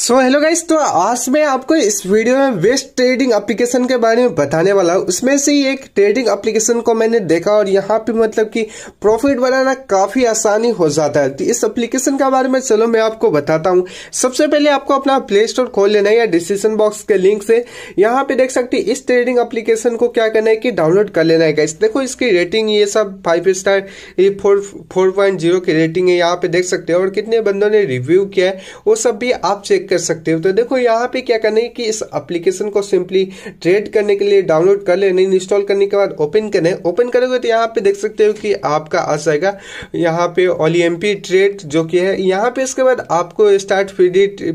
so hello guys तो आज मैं आपको इस वीडियो में वेस्ट ट्रेडिंग एप्लीकेशन के बारे में बताने वाला हूँ उसमें से ही एक ट्रेडिंग एप्लीकेशन को मैंने देखा और यहाँ पे मतलब कि प्रॉफिट बनाना काफ़ी आसानी हो जाता है तो इस एप्लीकेशन के बारे में चलो मैं आपको बताता हूँ सबसे पहले आपको अपना प्ले स्टोर खोल लेना है या डिस्क्रिप्शन बॉक्स के लिंक से यहाँ पे देख सकते इस ट्रेडिंग अप्लीकेशन को क्या करना है कि डाउनलोड कर लेना है गाइस देखो इसकी रेटिंग ये सब फाइव स्टार ये फोर फोर पॉइंट जीरो की रेटिंग है यहाँ पे देख सकते हैं और कितने बंदों ने रिव्यू किया है वो सब भी आप चेक क्लिक कर सकते हो तो देखो यहाँ पे क्या करना है कि इस एप्लीकेशन को सिंपली ट्रेड करने के लिए डाउनलोड कर लेने इंस्टॉल करने के बाद ओपन करें ओपन करोगे तो यहाँ पे देख सकते हो कि आपका आ जाएगा यहाँ पे ओली ट्रेड जो कि है यहाँ पे इसके बाद आपको स्टार्ट फ्री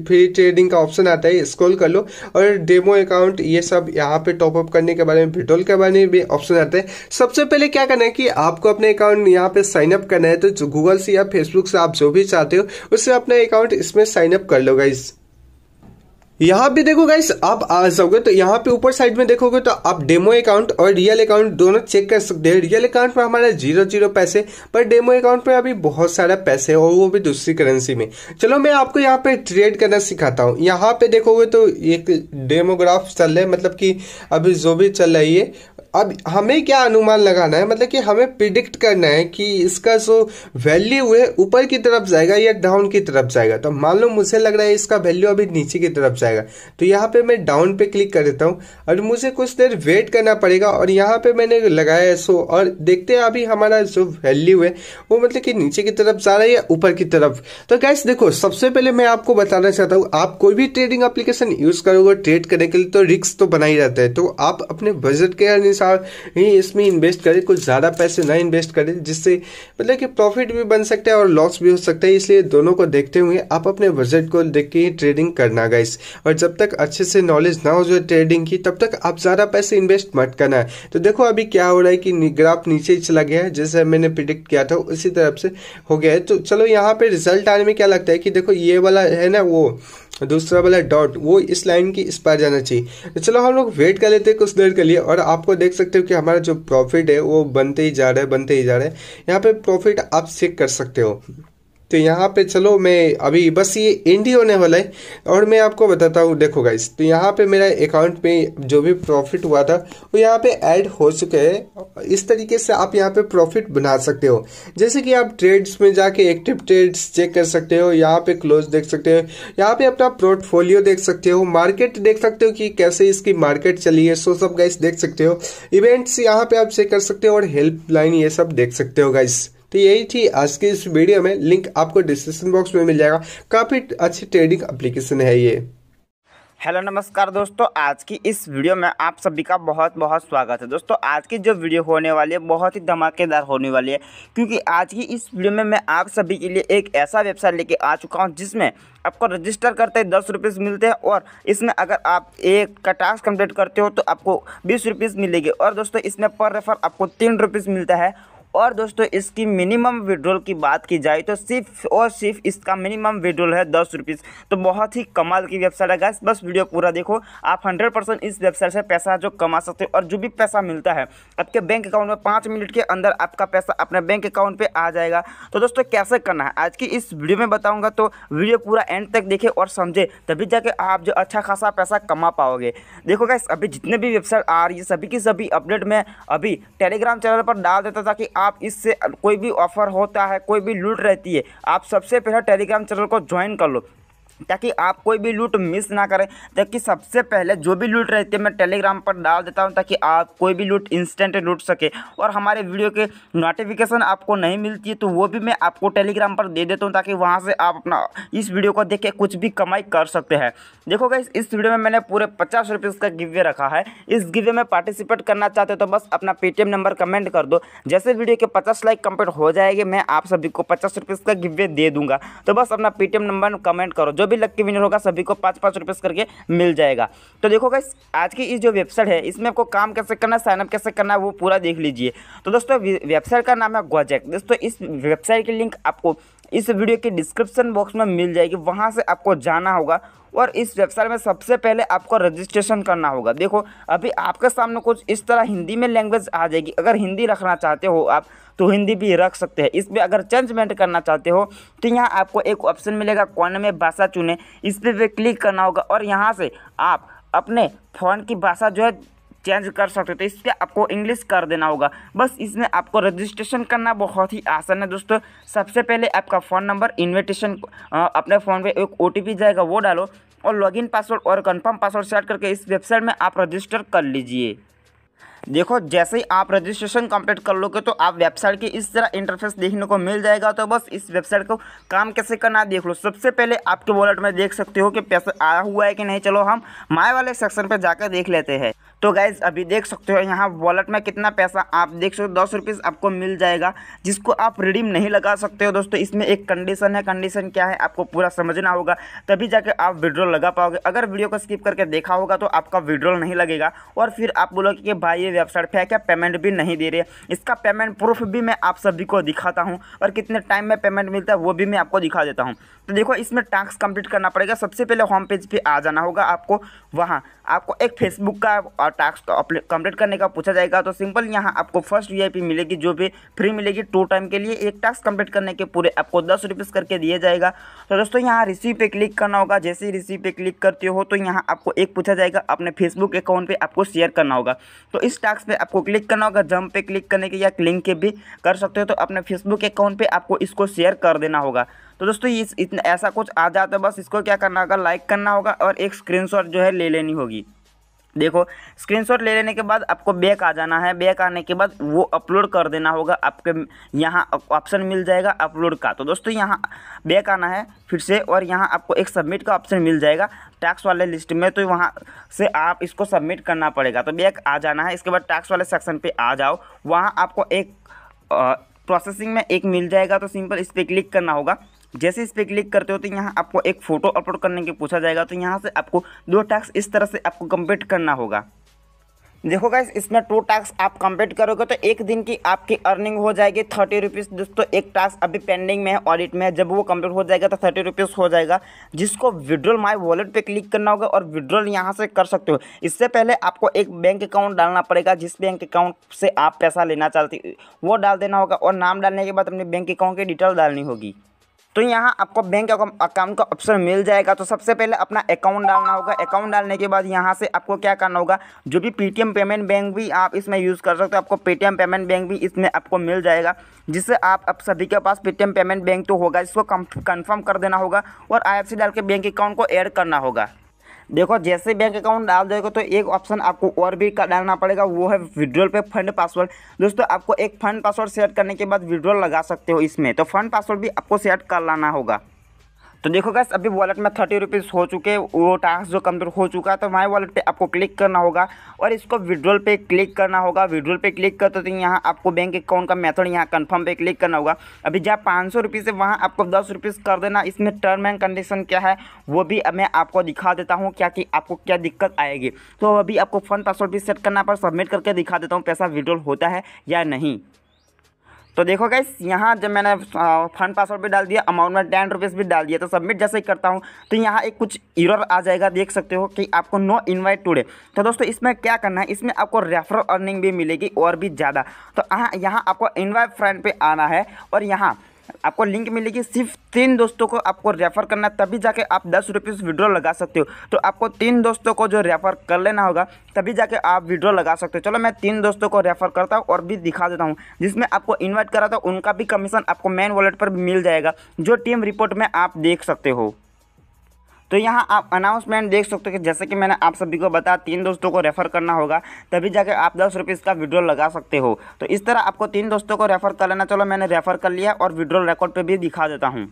फ्री ट्रेडिंग का ऑप्शन आता है स्क्रोल कर लो और डेमो अकाउंट ये सब यहाँ पे टॉपअप करने के बारे में विड्रॉल के बारे में भी ऑप्शन आता है सबसे पहले क्या करना है कि आपको अपने अकाउंट यहाँ पे साइन अप करना है तो गूगल से या फेसबुक से आप जो भी चाहते हो उससे अपना अकाउंट इसमें साइन अप कर लो गाइज़ यहाँ पे देखो गाइस आप आ जाओगे तो यहाँ पे ऊपर साइड में देखोगे तो आप डेमो अकाउंट और रियल अकाउंट दोनों चेक कर सकते हैं रियल अकाउंट में हमारा जीरो जीरो पैसे पर डेमो अकाउंट में अभी बहुत सारा पैसे और वो भी दूसरी करेंसी में चलो मैं आपको यहाँ पे ट्रेड करना सिखाता हूँ यहाँ पे देखोगे तो एक डेमोग्राफ चल रहा है मतलब की अभी जो भी चल रही है अब हमें क्या अनुमान लगाना है मतलब कि हमें प्रिडिक्ट करना है कि इसका जो वैल्यू है ऊपर की तरफ जाएगा या डाउन की तरफ जाएगा तो मान लो मुझे लग रहा है इसका वैल्यू अभी नीचे की तरफ जाएगा जाएगा तो यहाँ पे मैं डाउन पे क्लिक कर देता हूँ और मुझे कुछ देर वेट करना पड़ेगा और यहाँ पे मैंने लगाया है सो और देखते हैं अभी हमारा जो वैल्यू है वो मतलब कि नीचे की तरफ जा रहा है या ऊपर की तरफ तो गैस देखो सबसे पहले मैं आपको बताना चाहता हूँ आप कोई भी ट्रेडिंग अप्लीकेशन यूज करोगे ट्रेड करने के लिए तो रिक्स तो बना ही रहता है तो आप अपने बजट के अनुसार ही इसमें इन्वेस्ट करें कुछ ज़्यादा पैसे ना इन्वेस्ट करें जिससे मतलब कि प्रॉफिट भी बन सकता है और लॉस भी हो सकता है इसलिए दोनों को देखते हुए आप अपने बजट को देख के ट्रेडिंग करना गाइस और जब तक अच्छे से नॉलेज ना हो जो ट्रेडिंग की तब तक आप ज़्यादा पैसे इन्वेस्ट मत करना है तो देखो अभी क्या हो रहा है कि ग्राफ नीचे चला गया है जैसे मैंने प्रिडिक्ट किया था उसी तरफ से हो गया है तो चलो यहाँ पर रिजल्ट आने में क्या लगता है कि देखो ये वाला है ना वो दूसरा वाला डॉट वो इस लाइन की इस पार जाना चाहिए तो चलो हम लोग वेट कर लेते हैं कुछ देर के लिए और आपको देख सकते हो कि हमारा जो प्रॉफिट है वो बनते ही जा रहा है बनते ही जा रहा है यहाँ पे प्रॉफिट आप चेक कर सकते हो तो यहाँ पे चलो मैं अभी बस ये एंड ही होने वाला है और मैं आपको बताता हूँ देखो गाइस तो यहाँ पे मेरा अकाउंट में जो भी प्रॉफिट हुआ था वो यहाँ पे ऐड हो चुके हैं इस तरीके से आप यहाँ पे प्रॉफिट बना सकते हो जैसे कि आप ट्रेड्स में जाके एक्टिव ट्रेड्स चेक कर सकते हो यहाँ पे क्लोज देख सकते हो यहाँ पे अपना पोर्टफोलियो देख सकते हो मार्केट देख सकते हो कि कैसे इसकी मार्केट चली है सो सब गाइस देख सकते हो इवेंट्स यहाँ पे आप चेक कर सकते हो और हेल्पलाइन ये सब देख सकते हो गाइस तो यही थी आज की इस वीडियो में लिंक आपको डिस्क्रिप्शन बॉक्स में मिल जाएगा काफ़ी अच्छी ट्रेडिंग एप्लीकेशन है ये हेलो नमस्कार दोस्तों आज की इस वीडियो में आप सभी का बहुत बहुत स्वागत है दोस्तों आज की जो वीडियो होने वाली है बहुत ही धमाकेदार होने वाली है क्योंकि आज की इस वीडियो में मैं आप सभी के लिए एक ऐसा वेबसाइट लेके आ चुका हूं जिसमें आपको रजिस्टर करते ही दस रुपीज़ मिलते हैं और इसमें अगर आप एक का टास्क कम्प्लीट करते हो तो आपको बीस रुपीज़ मिलेगी और दोस्तों इसमें पर रेफर आपको तीन रुपीज़ मिलता है और दोस्तों इसकी मिनिमम विड्रोल की बात की जाए तो सिर्फ और सिर्फ इसका मिनिमम विड्रोल है दस रुपीज़ तो बहुत ही कमाल की वेबसाइट है गैस बस वीडियो पूरा देखो आप हंड्रेड परसेंट इस वेबसाइट से पैसा जो कमा सकते हो और जो भी पैसा मिलता है आपके बैंक अकाउंट में पाँच मिनट के अंदर आपका पैसा अपने बैंक अकाउंट पर आ जाएगा तो दोस्तों कैसे करना है आज की इस वीडियो में बताऊँगा तो वीडियो पूरा एंड तक देखे और समझे तभी जाके आप जो अच्छा खासा पैसा कमा पाओगे देखो गैस अभी जितने भी वेबसाइट आ रही है सभी की सभी अपडेट में अभी टेलीग्राम चैनल पर डाल देता था कि आप आप इससे कोई भी ऑफर होता है कोई भी लूट रहती है आप सबसे पहले टेलीग्राम चैनल को ज्वाइन कर लो ताकि आप कोई भी लूट मिस ना करें ताकि सबसे पहले जो भी लूट रहती है मैं टेलीग्राम पर डाल देता हूँ ताकि आप कोई भी लूट इंस्टेंट लूट सके और हमारे वीडियो के नोटिफिकेशन आपको नहीं मिलती है तो वो भी मैं आपको टेलीग्राम पर दे देता हूँ ताकि वहाँ से आप अपना इस वीडियो को देख के कुछ भी कमाई कर सकते हैं देखोगे इस वीडियो में मैंने पूरे पचास रुपये इसका गिव्य रखा है इस गिव्य में पार्टिसिपेट करना चाहते हो तो बस अपना पेटीएम नंबर कमेंट कर दो जैसे वीडियो के पचास लाइक कम्प्लीट हो जाएगी मैं आप सभी को पचास रुपये इसका गिव्य दे दूंगा तो बस अपना पेटीएम नंबर कमेंट करो जो भी लक्की विनर होगा सभी को पाँच पाँच रुपये करके मिल जाएगा तो देखो गाइस आज की इस जो वेबसाइट है इसमें आपको काम कैसे करना है साइनअप कैसे करना है वो पूरा देख लीजिए तो दोस्तों वेबसाइट का नाम है गोजैक दोस्तों इस वेबसाइट की लिंक आपको इस वीडियो के डिस्क्रिप्शन बॉक्स में मिल जाएगी वहाँ से आपको जाना होगा और इस वेबसाइट में सबसे पहले आपको रजिस्ट्रेशन करना होगा देखो अभी आपके सामने कुछ इस तरह हिंदी में लैंग्वेज आ जाएगी अगर हिंदी रखना चाहते हो आप तो हिंदी भी रख सकते हैं इसमें अगर चेंजमेंट करना चाहते हो तो यहाँ आपको एक ऑप्शन मिलेगा कोने में भाषा चुने इस पर क्लिक करना होगा और यहाँ से आप अपने फ़ोन की भाषा जो है चेंज कर सकते हो तो इस पर आपको इंग्लिश कर देना होगा बस इसमें आपको रजिस्ट्रेशन करना बहुत ही आसान है दोस्तों सबसे पहले आपका फ़ोन नंबर इन्विटेशन अपने फ़ोन पे एक ओ जाएगा वो डालो और लॉगिन पासवर्ड और कंफर्म पासवर्ड सेट करके इस वेबसाइट में आप रजिस्टर कर लीजिए देखो जैसे ही आप रजिस्ट्रेशन कंप्लीट कर लोगे तो आप वेबसाइट के इस तरह इंटरफेस देखने को मिल जाएगा तो बस इस वेबसाइट को काम कैसे करना देख लो सबसे पहले आपके वॉलेट में देख सकते हो कि पैसा आया हुआ है कि नहीं चलो हम माय वाले सेक्शन पर जाकर देख लेते हैं तो गाइज़ अभी देख सकते हो यहाँ वॉलेट में कितना पैसा आप देख सकते हो दस रुपीज़ आपको मिल जाएगा जिसको आप रिडीम नहीं लगा सकते हो दोस्तों इसमें एक कंडीशन है कंडीशन क्या है आपको पूरा समझना होगा तभी जाके आप विड्रॉल लगा पाओगे अगर वीडियो को स्किप करके देखा होगा तो आपका विड्रॉल नहीं लगेगा और फिर आप बोलोगे कि भाई ये वेबसाइट फेंक है पेमेंट भी नहीं दे रही इसका पेमेंट प्रूफ भी मैं आप सभी को दिखाता हूँ और कितने टाइम में पेमेंट मिलता है वो भी मैं आपको दिखा देता हूँ तो देखो इसमें टास्क कंप्लीट करना पड़ेगा सबसे पहले होम पेज पर आ जाना होगा आपको वहाँ आपको एक फेसबुक का और टास्क कंप्लीट करने का पूछा जाएगा तो सिंपल यहाँ आपको फर्स्ट वी मिलेगी जो भी फ्री मिलेगी टू टाइम के लिए एक टास्क कंप्लीट करने के पूरे आपको दस रुपीज़ करके दिया जाएगा तो दोस्तों यहाँ रिसीव पे क्लिक करना होगा जैसे ही रिसीव पे क्लिक करते हो तो यहाँ आपको एक पूछा जाएगा अपने फेसबुक अकाउंट पर आपको शेयर करना होगा तो इस टास्क पर आपको क्लिक करना होगा जम पे क्लिक करने के या क्लिंक के भी कर सकते हो तो अपने फेसबुक अकाउंट पर आपको इसको शेयर कर देना होगा तो दोस्तों इस इतना ऐसा कुछ आ जाता है बस इसको क्या करना होगा लाइक करना होगा और एक स्क्रीनशॉट जो है ले लेनी होगी देखो स्क्रीनशॉट ले लेने के बाद आपको बैक आ जाना है बैक आने के बाद वो अपलोड कर देना होगा आपके यहाँ ऑप्शन मिल जाएगा अपलोड का तो दोस्तों यहाँ बैक आना है फिर से और यहाँ आपको एक सबमिट का ऑप्शन मिल जाएगा टैक्स वाले लिस्ट में तो वहाँ से आप इसको सबमिट करना पड़ेगा तो बैक आ जाना है इसके बाद टैक्स वाले सेक्शन पर आ जाओ वहाँ आपको एक आ, प्रोसेसिंग में एक मिल जाएगा तो सिंपल इस पर क्लिक करना होगा जैसे इस पर क्लिक करते हो तो यहाँ आपको एक फ़ोटो अपलोड करने के पूछा जाएगा तो यहाँ से आपको दो टास्क इस तरह से आपको कम्प्लीट करना होगा देखो गाइस इसमें टू टास्क आप कंप्लीट करोगे तो एक दिन की आपकी अर्निंग हो जाएगी थर्टी रुपीज़ दोस्तों एक टास्क अभी पेंडिंग में है ऑडिट में है जब वो कंप्लीट हो जाएगा तो थर्टी रुपीज़ हो जाएगा जिसको विड्रॉल माय वॉलेट पे क्लिक करना होगा और विड्रॉल यहाँ से कर सकते हो इससे पहले आपको एक बैंक अकाउंट डालना पड़ेगा जिस बैंक अकाउंट से आप पैसा लेना चाहते वो डाल देना होगा और नाम डालने के बाद अपने बैंक अकाउंट की डिटेल डालनी होगी तो यहाँ आपको बैंक अकाउंट का ऑप्शन मिल जाएगा तो सबसे पहले अपना अकाउंट डालना होगा अकाउंट डालने के बाद यहाँ से आपको क्या करना होगा जो भी पेटीएम पेमेंट बैंक भी आप इसमें यूज़ कर सकते हो आपको पेटीएम पेमेंट बैंक भी इसमें आपको मिल जाएगा जिससे आप अब सभी के पास पेटीएम पेमेंट बैंक तो होगा इसको कंफर्म कर देना होगा और आई डाल के बैंक अकाउंट को ऐड करना होगा देखो जैसे बैंक अकाउंट डाल दोगे तो एक ऑप्शन आपको और भी डालना पड़ेगा वो है विड्रॉल पे फंड पासवर्ड दोस्तों आपको एक फंड पासवर्ड सेट करने के बाद विड्रॉल लगा सकते हो इसमें तो फंड पासवर्ड भी आपको सेट कर लाना होगा तो देखो गैस अभी वॉलेट में थर्टी रुपीज़ हो चुके वो टास्क जो कंप्लीट हो चुका है तो माई वॉलेट पे आपको क्लिक करना होगा और इसको विड्रॉल पे क्लिक करना होगा विड्रॉल पे क्लिक करते तो यहाँ आपको बैंक अकाउंट का मेथड यहाँ कन्फर्म पे क्लिक करना होगा अभी जहाँ पाँच सौ रुपीज़ है वहाँ आपको दस रुपीज़ कर देना इसमें टर्म एंड कंडीशन क्या है वो भी मैं आपको दिखा देता हूँ क्या कि आपको क्या दिक्कत आएगी तो अभी आपको फंड पासवर्ड भी सेट करना पर सबमिट करके दिखा देता हूँ पैसा विड्रॉल होता है या नहीं तो देखो गाइस यहाँ जब मैंने फंड पासवर्ड भी डाल दिया अमाउंट में टेन रुपीज़ भी डाल दिया तो सबमिट जैसे ही करता हूँ तो यहाँ एक कुछ इरर आ जाएगा देख सकते हो कि आपको नो इनवाइट टूडे तो दोस्तों इसमें क्या करना है इसमें आपको रेफरल अर्निंग भी मिलेगी और भी ज़्यादा तो यहाँ आपको इन्वाइट फ्रेंड पर आना है और यहाँ आपको लिंक मिलेगी सिर्फ तीन दोस्तों को आपको रेफर करना तभी जाके आप दस रुपीज़ विड्रॉ लगा सकते हो तो आपको तीन दोस्तों को जो रेफर कर लेना होगा तभी जाके आप विड्रॉ लगा सकते हो चलो मैं तीन दोस्तों को रेफर करता हूँ और भी दिखा देता हूँ जिसमें आपको इन्वाइट करा था उनका भी कमीशन आपको मेन वॉलेट पर मिल जाएगा जो टीम रिपोर्ट में आप देख सकते हो तो यहाँ आप अनाउंसमेंट देख सकते हो कि जैसे कि मैंने आप सभी को बताया तीन दोस्तों को रेफ़र करना होगा तभी जाकर आप दस रुपये इसका विड्रॉल लगा सकते हो तो इस तरह आपको तीन दोस्तों को रेफ़र कर लेना चलो मैंने रेफ़र कर लिया और विड्रॉल रिकॉर्ड पर भी दिखा देता हूँ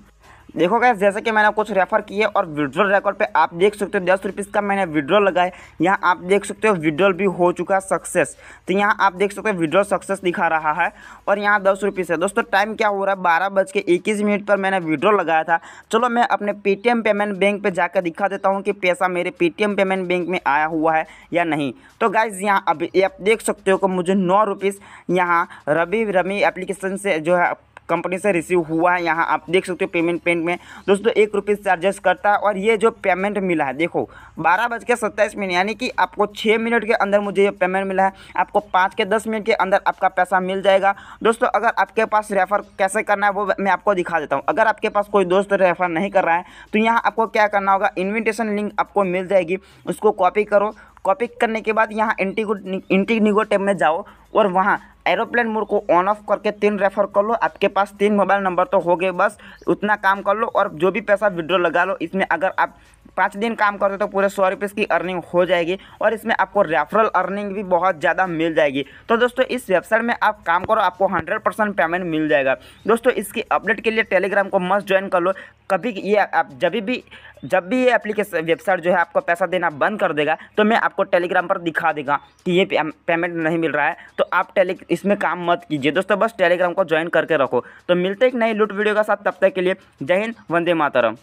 देखो गैस जैसे कि मैंने कुछ रेफर किए और विड्रॉल रिकॉर्ड पे आप देख सकते हो दस रुपीज़ का मैंने विड्रॉल लगाए यहाँ आप देख सकते हो विड्रॉल भी हो चुका है सक्सेस तो यहाँ आप देख सकते हो विड्रॉल सक्सेस दिखा रहा है और यहाँ दस रुपीज़ है दोस्तों टाइम क्या हो रहा है बारह बज के इक्कीस मिनट पर मैंने विड्रॉल लगाया था चलो मैं अपने पेटीएम पेमेंट बैंक पर जाकर दिखा देता हूँ कि पैसा मेरे पेटीएम पेमेंट बैंक में आया हुआ है या नहीं तो गैस यहाँ अभी आप देख सकते हो कि मुझे नौ रुपीज़ यहाँ रवि रमी एप्लीकेशन से जो है कंपनी से रिसीव हुआ है यहाँ आप देख सकते हो पेमेंट पेंट में दोस्तों एक रुपीज़ चार्जेस करता है और ये जो पेमेंट मिला है देखो बारह बज के सत्ताईस मिनट यानी कि आपको छः मिनट के अंदर मुझे ये पेमेंट मिला है आपको पाँच के दस मिनट के अंदर आपका पैसा मिल जाएगा दोस्तों अगर आपके पास रेफ़र कैसे करना है वो मैं आपको दिखा देता हूँ अगर आपके पास कोई दोस्त रेफ़र नहीं कर रहा है तो यहाँ आपको क्या करना होगा इन्विटेशन लिंक आपको मिल जाएगी उसको कॉपी करो कॉपी करने के बाद यहाँ इंटीगो इंटीनिगो टेब में जाओ और वहाँ एरोप्लेन मोड को ऑन ऑफ करके तीन रेफर कर लो आपके पास तीन मोबाइल नंबर तो हो गए बस उतना काम कर लो और जो भी पैसा विड्रॉ लगा लो इसमें अगर आप पाँच दिन काम करते तो पूरे सौ रुपये की अर्निंग हो जाएगी और इसमें आपको रेफरल अर्निंग भी बहुत ज़्यादा मिल जाएगी तो दोस्तों इस वेबसाइट में आप काम करो आपको हंड्रेड परसेंट पेमेंट मिल जाएगा दोस्तों इसकी अपडेट के लिए टेलीग्राम को मस्ट ज्वाइन कर लो कभी ये आप जब भी जब भी ये एप्लीकेशन वेबसाइट जो है आपको पैसा देना बंद कर देगा तो मैं आपको टेलीग्राम पर दिखा देगा कि ये पेमेंट नहीं मिल रहा है तो आप टेली इसमें काम मत कीजिए दोस्तों बस टेलीग्राम को ज्वाइन करके रखो तो मिलते एक नई लूट वीडियो के साथ तब तक के लिए जय हिंद वंदे मातरम